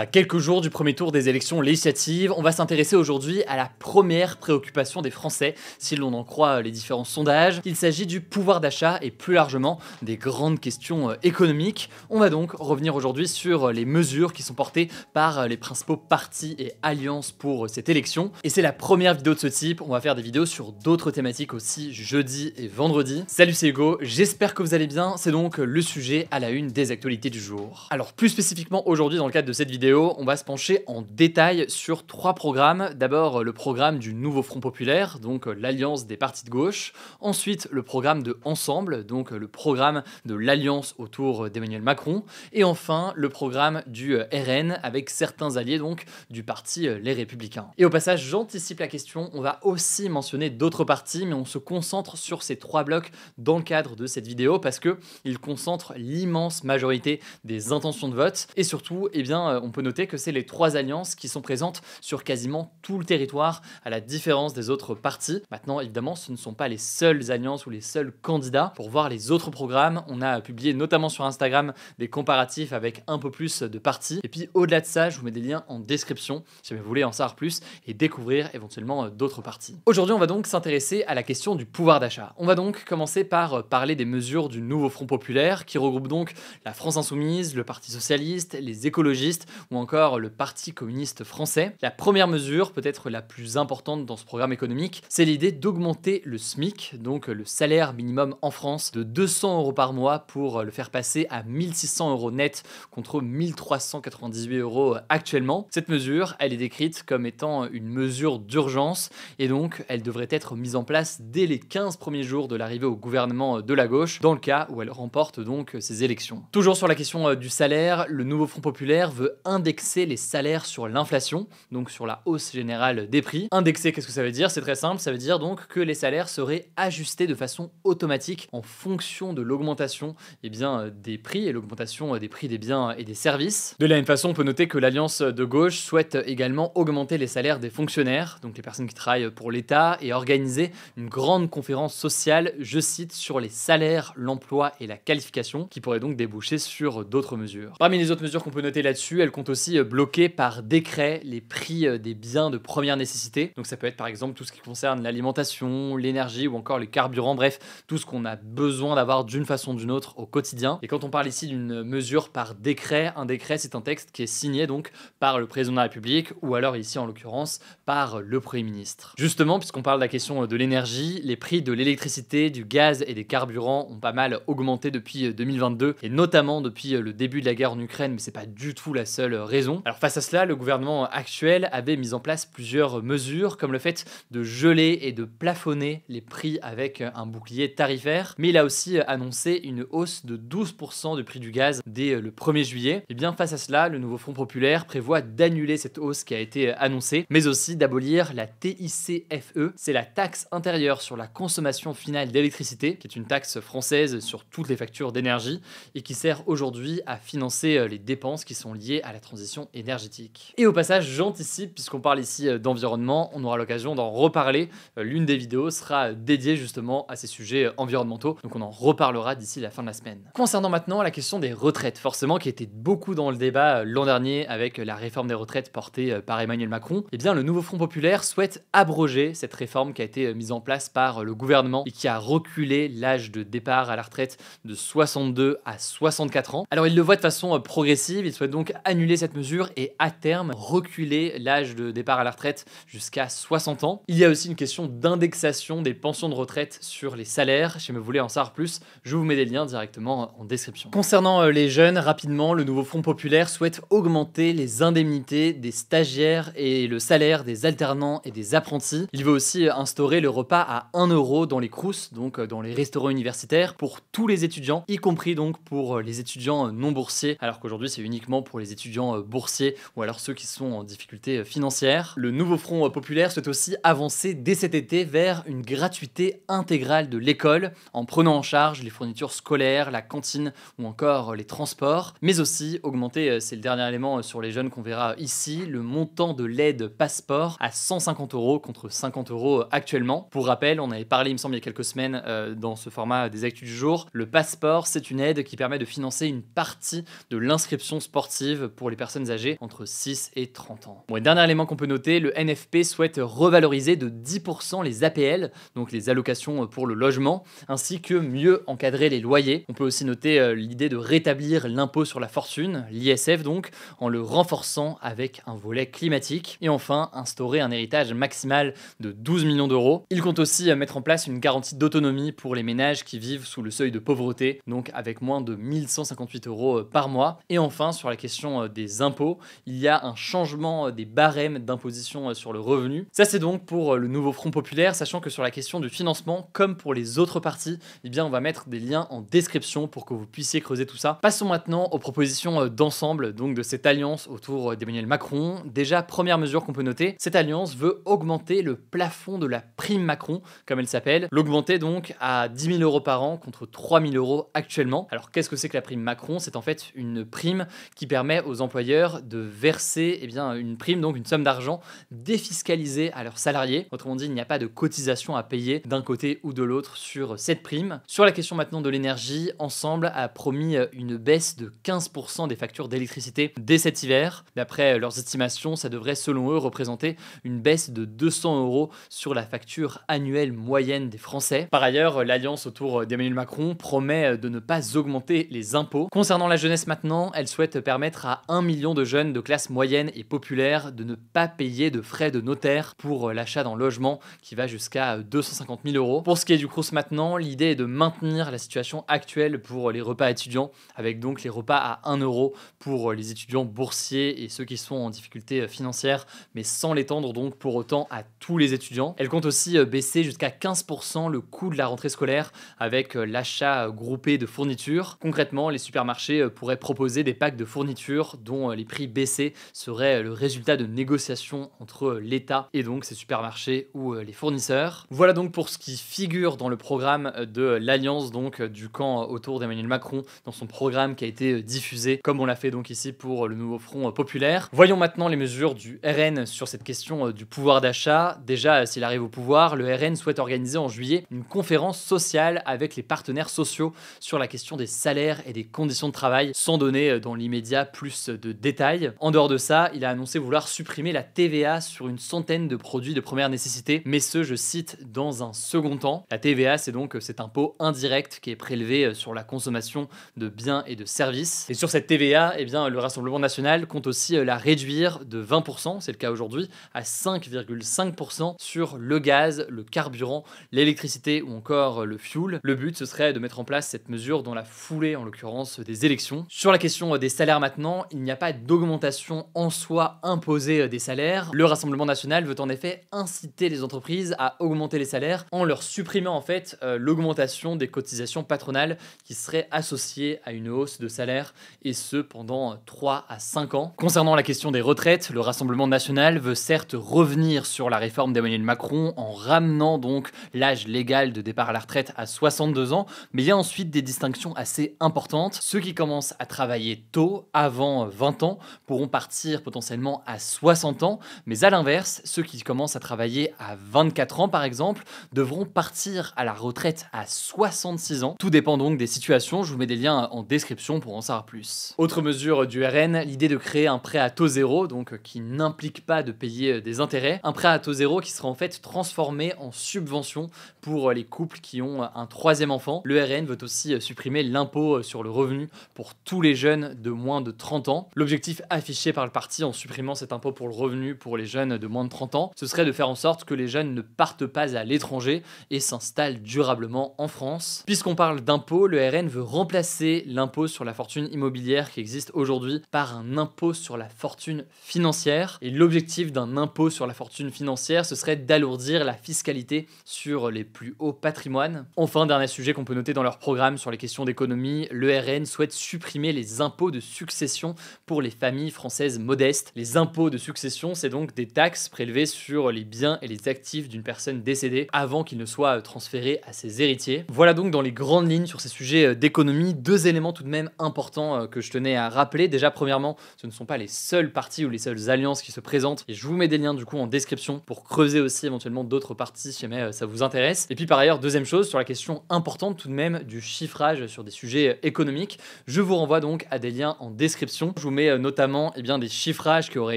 À quelques jours du premier tour des élections législatives, on va s'intéresser aujourd'hui à la première préoccupation des Français, si l'on en croit les différents sondages. Il s'agit du pouvoir d'achat et plus largement des grandes questions euh, économiques. On va donc revenir aujourd'hui sur euh, les mesures qui sont portées par euh, les principaux partis et alliances pour cette élection. Et c'est la première vidéo de ce type, on va faire des vidéos sur d'autres thématiques aussi jeudi et vendredi. Salut c'est Hugo, j'espère que vous allez bien, c'est donc le sujet à la une des actualités du jour. Alors plus spécifiquement aujourd'hui dans le cadre de cette vidéo, on va se pencher en détail sur trois programmes. D'abord le programme du nouveau Front populaire, donc euh, l'alliance des partis de gauche. Ensuite le programme de Ensemble, donc euh, le programme de l'alliance autour euh, d'Emmanuel Macron. Et enfin le programme du RN avec certains alliés donc du parti Les Républicains. Et au passage, j'anticipe la question, on va aussi mentionner d'autres partis, mais on se concentre sur ces trois blocs dans le cadre de cette vidéo parce que ils concentrent l'immense majorité des intentions de vote et surtout, eh bien, on peut noter que c'est les trois alliances qui sont présentes sur quasiment tout le territoire, à la différence des autres partis. Maintenant, évidemment, ce ne sont pas les seules alliances ou les seuls candidats. Pour voir les autres programmes, on a publié notamment sur Instagram des comparatifs avec un peu plus de partis. Et puis, au-delà de ça, je vous mets des liens en description si vous voulez en savoir plus et découvrir éventuellement euh, d'autres partis. Aujourd'hui, on va donc s'intéresser à la question du pouvoir d'achat. On va donc commencer par euh, parler des mesures du nouveau Front populaire qui regroupe donc la France insoumise, le Parti socialiste, les écologistes, ou encore le Parti communiste français. La première mesure, peut-être la plus importante dans ce programme économique, c'est l'idée d'augmenter le SMIC, donc le salaire minimum en France, de 200 euros par mois pour le faire passer à 1600 euros net contre 1398 euros actuellement. Cette mesure, elle est décrite comme étant une mesure d'urgence et donc elle devrait être mise en place dès les 15 premiers jours de l'arrivée au gouvernement de la gauche, dans le cas où elle remporte donc ces élections. Toujours sur la question euh, du salaire, le nouveau Front populaire veut indexer les salaires sur l'inflation, donc sur la hausse générale des prix. Indexer, qu'est-ce que ça veut dire C'est très simple, ça veut dire donc que les salaires seraient ajustés de façon automatique en fonction de l'augmentation eh bien, euh, des prix et l'augmentation euh, des prix des biens et des services. De la même façon, on peut noter que l'Alliance de gauche souhaite également augmenter les salaires des fonctionnaires, donc les personnes qui travaillent pour l'État, et organiser une grande conférence sociale, je cite, sur les salaires, l'emploi et la qualification, qui pourrait donc déboucher sur d'autres mesures. Parmi les autres mesures qu'on peut noter là-dessus, elles aussi euh, bloquer par décret les prix euh, des biens de première nécessité. Donc ça peut être par exemple tout ce qui concerne l'alimentation, l'énergie ou encore les carburants, bref, tout ce qu'on a besoin d'avoir d'une façon ou d'une autre au quotidien. Et quand on parle ici d'une mesure par décret, un décret c'est un texte qui est signé donc par le président de la République ou alors ici en l'occurrence par le Premier ministre. Justement, puisqu'on parle de la question euh, de l'énergie, les prix de l'électricité, du gaz et des carburants ont pas mal augmenté depuis 2022 et notamment depuis le début de la guerre en Ukraine, mais c'est pas du tout la seule raison. Alors face à cela, le gouvernement actuel avait mis en place plusieurs mesures, comme le fait de geler et de plafonner les prix avec un bouclier tarifaire, mais il a aussi annoncé une hausse de 12% du prix du gaz dès le 1er juillet. Et bien face à cela, le nouveau Front populaire prévoit d'annuler cette hausse qui a été annoncée, mais aussi d'abolir la TICFE, c'est la taxe intérieure sur la consommation finale d'électricité, qui est une taxe française sur toutes les factures d'énergie et qui sert aujourd'hui à financer les dépenses qui sont liées à la transition énergétique. Et au passage, j'anticipe, puisqu'on parle ici euh, d'environnement, on aura l'occasion d'en reparler. Euh, l'une des vidéos sera euh, dédiée justement à ces sujets environnementaux, donc on en reparlera d'ici la fin de la semaine. Concernant maintenant la question des retraites, forcément qui était beaucoup dans le débat l'an dernier avec la réforme des retraites portée par Emmanuel Macron, et eh bien le nouveau Front Populaire souhaite abroger cette réforme qui a été mise en place par le gouvernement et qui a reculé l'âge de départ à la retraite de 62 à 64 ans. Alors il le voit de façon progressive, il souhaite donc annuler cette mesure et à terme reculer l'âge de départ à la retraite jusqu'à 60 ans. Il y a aussi une question d'indexation des pensions de retraite sur les salaires. Si vous voulez en savoir plus, je vous mets des liens directement en description. Concernant euh, les jeunes, rapidement, le nouveau Front Populaire souhaite augmenter les indemnités des stagiaires et le salaire des alternants et des apprentis. Il veut aussi euh, instaurer le repas à 1 euro dans les crous, donc euh, dans les restaurants universitaires, pour tous les étudiants, y compris donc pour les étudiants non boursiers, alors qu'aujourd'hui c'est uniquement pour les étudiants euh, boursiers ou alors ceux qui sont en difficulté euh, financière. Le nouveau Front euh, populaire souhaite aussi avancer dès cet été vers une gratuité intégrale de l'école en prenant en charge les fournitures scolaires, la cantine ou encore les transports, mais aussi augmenter, c'est le dernier élément sur les jeunes qu'on verra ici, le montant de l'aide passeport à 150 euros contre 50 euros actuellement. Pour rappel, on avait parlé, il me semble, il y a quelques semaines dans ce format des actus du jour, le passeport, c'est une aide qui permet de financer une partie de l'inscription sportive pour pour les personnes âgées entre 6 et 30 ans. Bon, dernier élément qu'on peut noter, le NFP souhaite revaloriser de 10% les APL, donc les allocations pour le logement, ainsi que mieux encadrer les loyers. On peut aussi noter euh, l'idée de rétablir l'impôt sur la fortune, l'ISF donc, en le renforçant avec un volet climatique. Et enfin, instaurer un héritage maximal de 12 millions d'euros. Il compte aussi euh, mettre en place une garantie d'autonomie pour les ménages qui vivent sous le seuil de pauvreté, donc avec moins de 1158 euros euh, par mois. Et enfin, sur la question des impôts, il y a un changement euh, des barèmes d'imposition euh, sur le revenu. Ça c'est donc pour euh, le nouveau Front Populaire, sachant que sur la question du financement, comme pour les autres partis, eh bien on va mettre des liens en description pour que vous puissiez creuser tout ça. Passons maintenant aux propositions d'ensemble, donc de cette alliance autour d'Emmanuel Macron. Déjà, première mesure qu'on peut noter, cette alliance veut augmenter le plafond de la prime Macron, comme elle s'appelle, l'augmenter donc à 10 000 euros par an contre 3 000 euros actuellement. Alors qu'est-ce que c'est que la prime Macron C'est en fait une prime qui permet aux employeurs de verser eh bien, une prime, donc une somme d'argent défiscalisée à leurs salariés. Autrement dit, il n'y a pas de cotisation à payer d'un côté ou de l'autre sur cette prime. Sur la question maintenant de l'énergie, Ensemble a promis une baisse de 15% des factures d'électricité dès cet hiver. D'après leurs estimations, ça devrait selon eux représenter une baisse de 200 euros sur la facture annuelle moyenne des Français. Par ailleurs, l'alliance autour d'Emmanuel Macron promet de ne pas augmenter les impôts. Concernant la jeunesse maintenant, elle souhaite permettre à 1 million de jeunes de classe moyenne et populaire de ne pas payer de frais de notaire pour euh, l'achat d'un logement qui va jusqu'à 250 euh, 000 euros. Pour ce qui est du Crous maintenant, l'idée est de maintenir la situation actuelle pour euh, les repas étudiants, avec donc les repas à 1 euro pour les étudiants boursiers et ceux qui sont en difficulté financière, mais sans l'étendre donc pour autant à tous les étudiants. Elle compte aussi baisser jusqu'à 15% le coût de la rentrée scolaire avec l'achat groupé de fournitures. Concrètement, les supermarchés pourraient proposer des packs de fournitures dont euh, les prix baissés seraient euh, le résultat de négociations entre euh, l'État et donc ses supermarchés ou les fournisseurs. Voilà donc pour ce qui figure dans le programme de l'alliance donc du camp autour d'Emmanuel Macron dans son programme qui a été diffusé comme on l'a fait donc ici pour le nouveau front populaire. Voyons maintenant les mesures du RN sur cette question du pouvoir d'achat. Déjà s'il arrive au pouvoir, le RN souhaite organiser en juillet une conférence sociale avec les partenaires sociaux sur la question des salaires et des conditions de travail sans donner dans l'immédiat plus de détails. En dehors de ça, il a annoncé vouloir supprimer la TVA sur une centaine de produits de première nécessité, mais ce, je cite, dans un second temps. La TVA, c'est donc euh, cet impôt indirect qui est prélevé euh, sur la consommation de biens et de services. Et sur cette TVA, eh bien, le Rassemblement national compte aussi euh, la réduire de 20%, c'est le cas aujourd'hui, à 5,5% sur le gaz, le carburant, l'électricité ou encore le fuel. Le but, ce serait de mettre en place cette mesure dans la foulée, en l'occurrence, des élections. Sur la question des salaires maintenant, il il n'y a pas d'augmentation en soi imposée euh, des salaires. Le Rassemblement national veut en effet inciter les entreprises à augmenter les salaires en leur supprimant en fait euh, l'augmentation des cotisations patronales qui seraient associées à une hausse de salaire et ce pendant 3 à 5 ans. Concernant la question des retraites, le Rassemblement national veut certes revenir sur la réforme d'Emmanuel Macron en ramenant donc l'âge légal de départ à la retraite à 62 ans, mais il y a ensuite des distinctions assez importantes. Ceux qui commencent à travailler tôt, avant euh, 20 ans pourront partir potentiellement à 60 ans, mais à l'inverse, ceux qui commencent à travailler à 24 ans par exemple devront partir à la retraite à 66 ans. Tout dépend donc des situations, je vous mets des liens en description pour en savoir plus. Autre mesure du RN, l'idée de créer un prêt à taux zéro, donc euh, qui n'implique pas de payer euh, des intérêts, un prêt à taux zéro qui sera en fait transformé en subvention pour euh, les couples qui ont un troisième enfant. Le RN veut aussi supprimer l'impôt sur le revenu pour tous les jeunes de moins de 30 ans L'objectif affiché par le parti en supprimant cet impôt pour le revenu pour les jeunes de moins de 30 ans, ce serait de faire en sorte que les jeunes ne partent pas à l'étranger et s'installent durablement en France. Puisqu'on parle d'impôt, le RN veut remplacer l'impôt sur la fortune immobilière qui existe aujourd'hui par un impôt sur la fortune financière. Et l'objectif d'un impôt sur la fortune financière, ce serait d'alourdir la fiscalité sur les plus hauts patrimoines. Enfin, dernier sujet qu'on peut noter dans leur programme sur les questions d'économie, le RN souhaite supprimer les impôts de succession pour les familles françaises modestes. Les impôts de succession, c'est donc des taxes prélevées sur les biens et les actifs d'une personne décédée avant qu'ils ne soient euh, transférés à ses héritiers. Voilà donc dans les grandes lignes sur ces sujets euh, d'économie, deux éléments tout de même importants euh, que je tenais à rappeler. Déjà, premièrement, ce ne sont pas les seuls parties ou les seules alliances qui se présentent, et je vous mets des liens du coup en description pour creuser aussi éventuellement d'autres parties si jamais ça vous intéresse. Et puis par ailleurs, deuxième chose, sur la question importante tout de même du chiffrage sur des sujets économiques, je vous renvoie donc à des liens en description je vous mets euh, notamment eh bien, des chiffrages qui auraient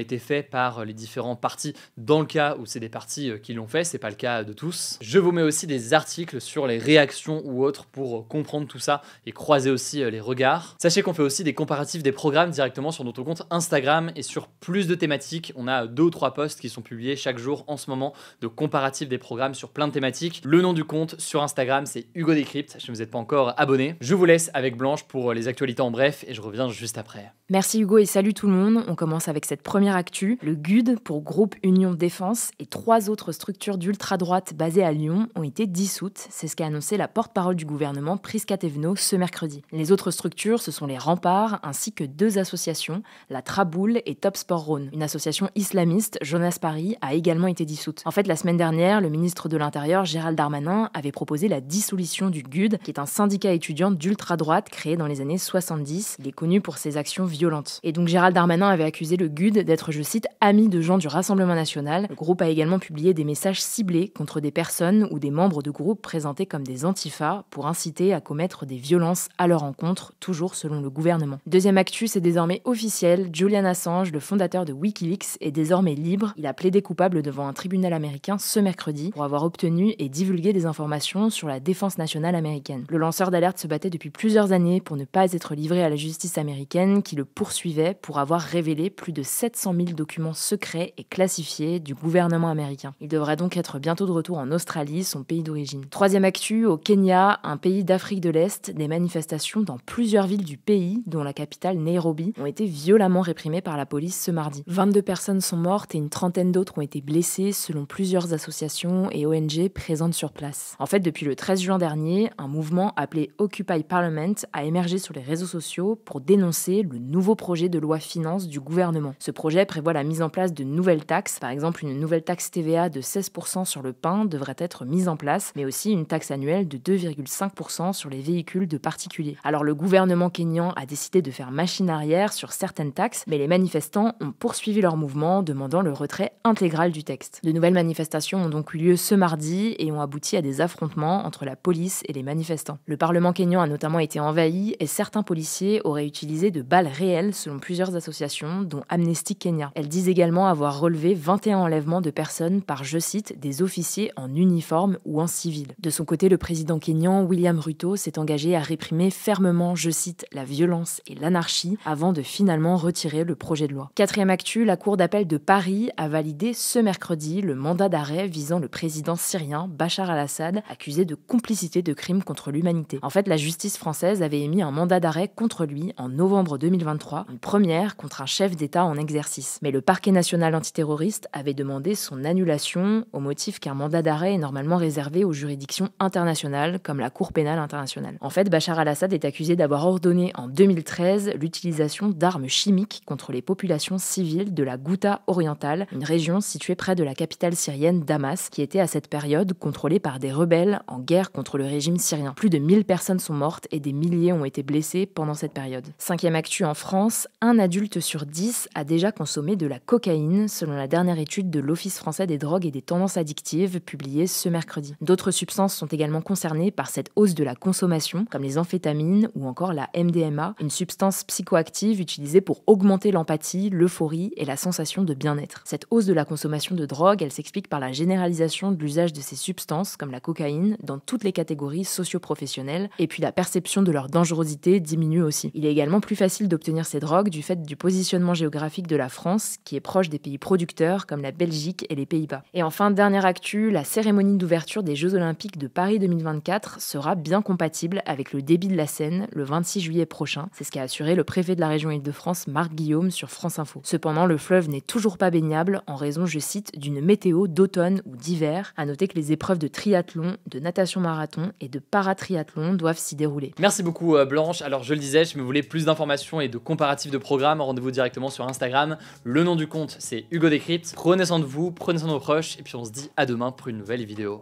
été faits par euh, les différents partis dans le cas où c'est des partis euh, qui l'ont fait, c'est pas le cas de tous. Je vous mets aussi des articles sur les réactions ou autres pour comprendre tout ça et croiser aussi les regards. Sachez qu'on fait aussi des comparatifs des programmes directement sur notre compte Instagram et sur plus de thématiques. On a deux ou trois posts qui sont publiés chaque jour en ce moment de comparatifs des programmes sur plein de thématiques. Le nom du compte sur Instagram, c'est Hugo Décrypte. Si vous n'êtes pas encore abonné, je vous laisse avec Blanche pour les actualités en bref et je reviens juste après. Merci. Merci Hugo et salut tout le monde. On commence avec cette première actu. Le GUD, pour Groupe Union Défense, et trois autres structures d'ultra-droite basées à Lyon ont été dissoutes. C'est ce qu'a annoncé la porte-parole du gouvernement, Prisca Thévenot, ce mercredi. Les autres structures, ce sont les Remparts ainsi que deux associations, la Traboule et Top Sport Rhône. Une association islamiste, Jonas Paris, a également été dissoute. En fait, la semaine dernière, le ministre de l'Intérieur, Gérald Darmanin, avait proposé la dissolution du GUD, qui est un syndicat étudiant d'ultra-droite créé dans les années 70. Il est connu pour ses actions violentes et donc Gérald Darmanin avait accusé le GUD d'être, je cite, ami de gens du Rassemblement national. Le groupe a également publié des messages ciblés contre des personnes ou des membres de groupes présentés comme des antifas pour inciter à commettre des violences à leur encontre, toujours selon le gouvernement. Deuxième actus c'est désormais officiel, Julian Assange, le fondateur de Wikileaks, est désormais libre. Il a plaidé coupable devant un tribunal américain ce mercredi pour avoir obtenu et divulgué des informations sur la défense nationale américaine. Le lanceur d'alerte se battait depuis plusieurs années pour ne pas être livré à la justice américaine qui le poursuivait pour avoir révélé plus de 700 000 documents secrets et classifiés du gouvernement américain. Il devrait donc être bientôt de retour en Australie, son pays d'origine. Troisième actu, au Kenya, un pays d'Afrique de l'Est, des manifestations dans plusieurs villes du pays, dont la capitale Nairobi, ont été violemment réprimées par la police ce mardi. 22 personnes sont mortes et une trentaine d'autres ont été blessées, selon plusieurs associations et ONG présentes sur place. En fait, depuis le 13 juin dernier, un mouvement appelé Occupy Parliament a émergé sur les réseaux sociaux pour dénoncer le nouveau projet de loi finance du gouvernement. Ce projet prévoit la mise en place de nouvelles taxes, par exemple une nouvelle taxe TVA de 16% sur le pain devrait être mise en place, mais aussi une taxe annuelle de 2,5% sur les véhicules de particuliers. Alors le gouvernement kényan a décidé de faire machine arrière sur certaines taxes, mais les manifestants ont poursuivi leur mouvement demandant le retrait intégral du texte. De nouvelles manifestations ont donc eu lieu ce mardi et ont abouti à des affrontements entre la police et les manifestants. Le Parlement kényan a notamment été envahi et certains policiers auraient utilisé de balles réelles selon plusieurs associations, dont Amnesty Kenya. Elles disent également avoir relevé 21 enlèvements de personnes par, je cite, des officiers en uniforme ou en civil. De son côté, le président kényan William Ruto s'est engagé à réprimer fermement, je cite, la violence et l'anarchie avant de finalement retirer le projet de loi. Quatrième actu, la Cour d'appel de Paris a validé ce mercredi le mandat d'arrêt visant le président syrien Bachar al-Assad, accusé de complicité de crimes contre l'humanité. En fait, la justice française avait émis un mandat d'arrêt contre lui en novembre 2023 une première contre un chef d'État en exercice. Mais le parquet national antiterroriste avait demandé son annulation au motif qu'un mandat d'arrêt est normalement réservé aux juridictions internationales comme la Cour pénale internationale. En fait, Bachar al-Assad est accusé d'avoir ordonné en 2013 l'utilisation d'armes chimiques contre les populations civiles de la Ghouta orientale, une région située près de la capitale syrienne Damas, qui était à cette période contrôlée par des rebelles en guerre contre le régime syrien. Plus de 1000 personnes sont mortes et des milliers ont été blessés pendant cette période. Cinquième actu en France, un adulte sur dix a déjà consommé de la cocaïne, selon la dernière étude de l'Office français des drogues et des tendances addictives publiée ce mercredi. D'autres substances sont également concernées par cette hausse de la consommation, comme les amphétamines ou encore la MDMA, une substance psychoactive utilisée pour augmenter l'empathie, l'euphorie et la sensation de bien-être. Cette hausse de la consommation de drogue, elle s'explique par la généralisation de l'usage de ces substances, comme la cocaïne, dans toutes les catégories socio-professionnelles, et puis la perception de leur dangerosité diminue aussi. Il est également plus facile d'obtenir ces drogues du fait du positionnement géographique de la France, qui est proche des pays producteurs comme la Belgique et les Pays-Bas. Et enfin, dernière actu, la cérémonie d'ouverture des Jeux Olympiques de Paris 2024 sera bien compatible avec le débit de la Seine le 26 juillet prochain. C'est ce qu'a assuré le préfet de la région Île-de-France, Marc Guillaume, sur France Info. Cependant, le fleuve n'est toujours pas baignable en raison, je cite, d'une météo d'automne ou d'hiver. À noter que les épreuves de triathlon, de natation-marathon et de paratriathlon doivent s'y dérouler. Merci beaucoup, euh, Blanche. Alors, je le disais, je me voulais plus d'informations et de comparatif de programme, rendez-vous directement sur Instagram. Le nom du compte, c'est Hugo Décrypte. Prenez soin de vous, prenez soin de vos proches, et puis on se dit à demain pour une nouvelle vidéo.